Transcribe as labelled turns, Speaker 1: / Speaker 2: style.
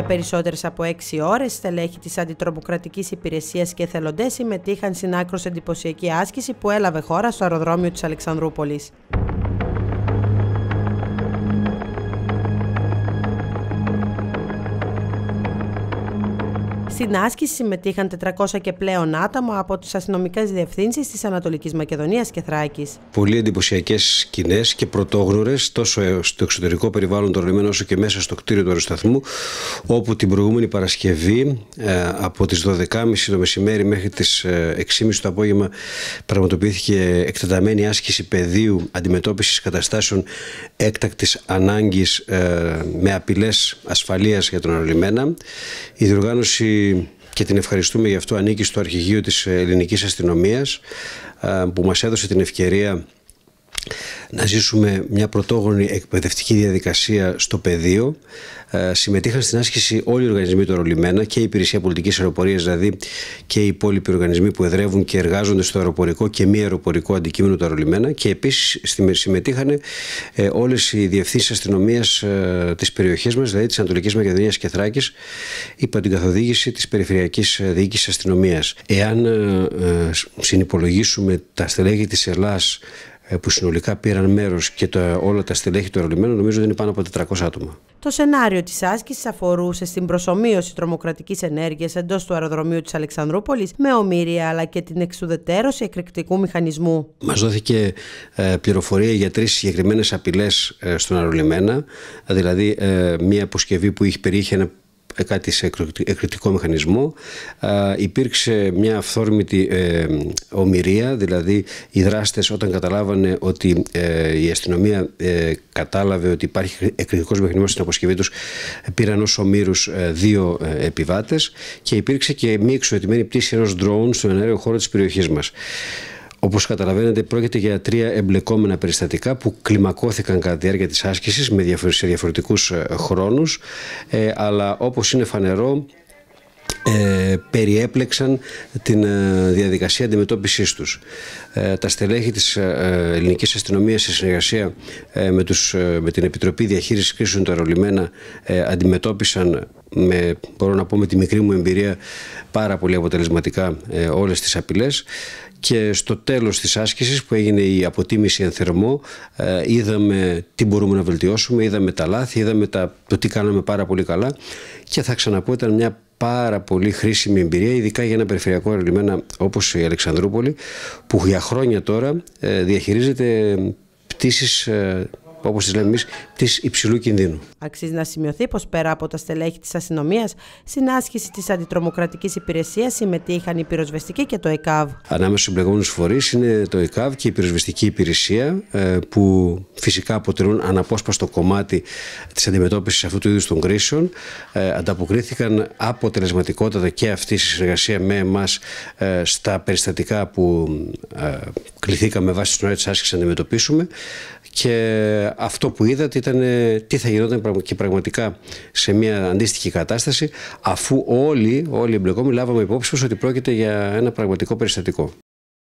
Speaker 1: Για περισσότερες από 6 ώρες, στελέχη της Αντιτρομοκρατικής Υπηρεσίας και εθελοντές συμμετείχαν στην άκρος εντυπωσιακή άσκηση που έλαβε χώρα στο αεροδρόμιο της Αλεξανδρούπολης. Στην άσκηση συμμετείχαν 400 και πλέον άτομα από τις αστυνομικές διευθύνσεις της Ανατολικής Μακεδονίας και Θράκης.
Speaker 2: Πολύ εντυπωσιακές σκηνές και πρωτόγνωρες τόσο στο εξωτερικό περιβάλλον των Ρωμαίων όσο και μέσα στο κτίριο του αεροσταθμού, όπου την προηγούμενη Παρασκευή ε, από τις 12.30 το μεσημέρι μέχρι τις 6.30 ε, το απόγευμα πραγματοποιήθηκε εκτεταμένη άσκηση πεδίου αντιμετώπισης καταστάσεων έκτακτης ανάγκης ε, με απειλές ασφαλείας για τον αερολιμένα. Η διοργάνωση και την ευχαριστούμε γι' αυτό ανήκει στο αρχηγείο της ε, ελληνικής αστυνομίας που μας έδωσε την ευκαιρία να ζήσουμε μια πρωτόγονη εκπαιδευτική διαδικασία στο πεδίο. Ε, συμμετείχαν στην άσκηση όλοι οι οργανισμοί του Αερολιμένα και η Υπηρεσία Πολιτικής Αεροπορίας, δηλαδή και οι υπόλοιποι οργανισμοί που εδρεύουν και εργάζονται στο αεροπορικό και μη αεροπορικό αντικείμενο του Αερολιμένα. Και επίσης συμμετείχαν ε, όλες οι διευθύνσεις αστυνομίας ε, της περιοχής μας, δηλαδή της Ανατολικής Μακεδονίας και Θράκης, υπό την καθοδήγηση της Περιφερειακής Διοίκησης Αστυνομίας. Εάν συνυπολογίσουμε τα στελέχη της Ελλάδα ε, που συνολικά πήραν μέρος και το όλα τα στελέχη του αερολιμένου νομίζω ότι είναι πάνω από 400 άτομα.
Speaker 1: Το σενάριο της άσκησης αφορούσε στην προσωμείωση τρομοκρατικής ενέργειας εντός του αεροδρομίου της Αλεξανδρούπολης με ομήρια αλλά και την εξουδετερώση εκρηκτικού μηχανισμού. Μας
Speaker 2: δόθηκε ε, πληροφορία για τρεις συγκεκριμένες απειλές ε, στον αερολιμένα, δηλαδή ε, μια αποσκευή που είχε περιείχε ένα ε, κάτι σε εκρητικό μηχανισμό. Υπήρξε μια αυθόρμητη ε, ομοιρία, δηλαδή οι δράστες όταν καταλάβανε ότι ε, η αστυνομία κατάλαβε ότι υπάρχει εκρητικός μηχανισμός στην αποσκευή τους πήραν ως ομήρους δύο επιβάτες και υπήρξε και μη εξωτερική πτήση ενός ντρόουν στον ενέργειο χώρο της περιοχής μας. Όπως καταλαβαίνετε, πρόκειται για τρία εμπλεκόμενα περιστατικά που κλιμακώθηκαν κατά τη διάρκεια της άσκησης σε διαφορετικούς ε, χρόνους, ε, αλλά όπως είναι φανερό, ε, περιέπλεξαν την διαδικασία αντιμετώπισής τους. τα στελέχη της ελληνικής αστυνομίας σε συνεργασία με, τους, με την Επιτροπή Διαχείρισης Κρίσεων τα αντιμετώπισαν με, μπορώ να πω με τη μικρή μου εμπειρία πάρα πολύ αποτελεσματικά ε, όλες τις απειλές και στο τέλος της άσκησης που έγινε η αποτίμηση εν θερμό ε, είδαμε τι μπορούμε να βελτιώσουμε, είδαμε τα λάθη, είδαμε τα, το τι κάναμε πάρα πολύ καλά και θα ξαναπώ ήταν μια πάρα πολύ χρήσιμη εμπειρία, ειδικά για ένα περιφερειακό αερολιμένα όπως η Αλεξανδρούπολη, που για χρόνια τώρα ε, διαχειρίζεται ε, πτήσεις όπως τις λέμε εμείς, της υψηλού κινδύνου.
Speaker 1: Αξίζει να σημειωθεί πως πέρα από τα στελέχη της αστυνομίας, στην άσκηση της αντιτρομοκρατικής υπηρεσίας συμμετείχαν η πυροσβεστική και το ΕΚΑΒ.
Speaker 2: Ανάμεσα στους εμπλεγόμενου φορείς είναι το ΕΚΑΒ και η πυροσβεστική υπηρεσία, ε, που φυσικά αποτελούν αναπόσπαστο κομμάτι της αντιμετώπισης αυτού του είδους των κρίσεων. Ε, ανταποκρίθηκαν αποτελεσματικότατα και αυτή η συνεργασία με εμάς ε, στα περιστατικά που κληθήκαμε βάσει της νοέα άσκησης να αντιμετωπίσουμε. Και αυτό που είδατε ήταν ε, τι θα γινόταν και πραγματικά σε μια αντίστοιχη κατάσταση αφού όλοι, όλοι οι εμπλεκόμενοι λάβαμε υπόψη ότι πρόκειται για ένα πραγματικό περιστατικό.